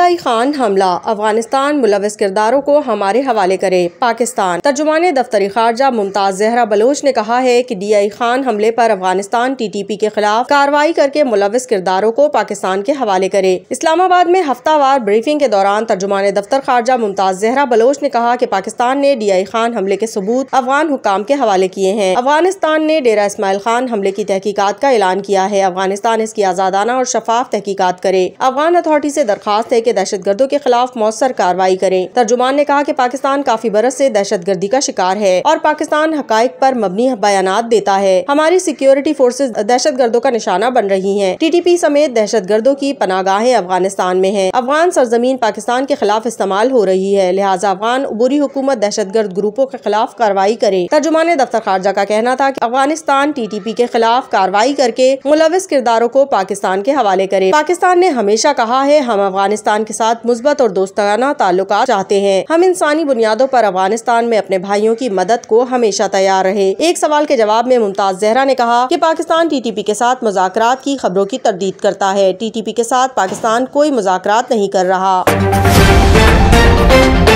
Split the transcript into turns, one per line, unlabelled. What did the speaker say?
आई खान हमला अफगानिस्तान मुलविस किरदारों को हमारे हवाले करें पाकिस्तान तर्जुमान दफ्तरी खारजा मुमताज़ जहरा बलोच ने कहा है कि आई खान हमले पर अफगानिस्तान टीटीपी के खिलाफ कार्रवाई करके मुलविस किरदारों को पाकिस्तान के हवाले करे इस्लामाबाद में हफ्तावार ब्रीफिंग के दौरान तर्जुमान दफ्तर खारजा मुमताज़ जहरा बलोच ने कहा की पाकिस्तान ने डी आई खान हमले के सबूत अफगान हुकाम के हवाले किए हैं अफगानिस्तान ने डेरा इसमाइल खान हमले की तहकीकत का ऐलान किया है अफगानिस्तान इसकी आज़ादाना और शफाफ तहकीकत करे अफगान अथॉरिटी ऐसी दरखास्त दरख्वास्त है की दहशत गर्दों के खिलाफ मौसर कार्रवाई करें तर्जुमान ने कहा की पाकिस्तान काफी बरस ऐसी दहशत गर्दी का शिकार है और पाकिस्तान हक आरोप मबनी बयान देता है हमारी सिक्योरिटी फोर्सेज दहशत गर्दों का निशाना बन रही है टी टी पी समेत दहशत गर्दों की पनागाहें अफगानिस्तान में है अफगान सरजमीन पाकिस्तान के खिलाफ इस्तेमाल हो रही है लिहाजा अफगान बुरी हुकूमत दहशत गर्द ग्रुपों के खिलाफ कार्रवाई करे तर्जुमान दफ्तर खारजा का कहना था की अफगानिस्तान टी टी पी के खिलाफ कार्रवाई करके मुलविस किरदारों को पाकिस्तान के हवाले करे पाकिस्तान ने हमेशा कहा है हम अफगानिस्तान अफगानिस्तान के साथ मुस्बत और दोस्ताना ताल्लुक चाहते हैं हम इंसानी बुनियादों पर अफगानिस्तान में अपने भाइयों की मदद को हमेशा तैयार रहे एक सवाल के जवाब में मुमताज जहरा ने कहा की पाकिस्तान टी टी पी के साथ मुजात की खबरों की तरदीद करता है टी टी पी के साथ पाकिस्तान कोई मुजात नहीं कर रहा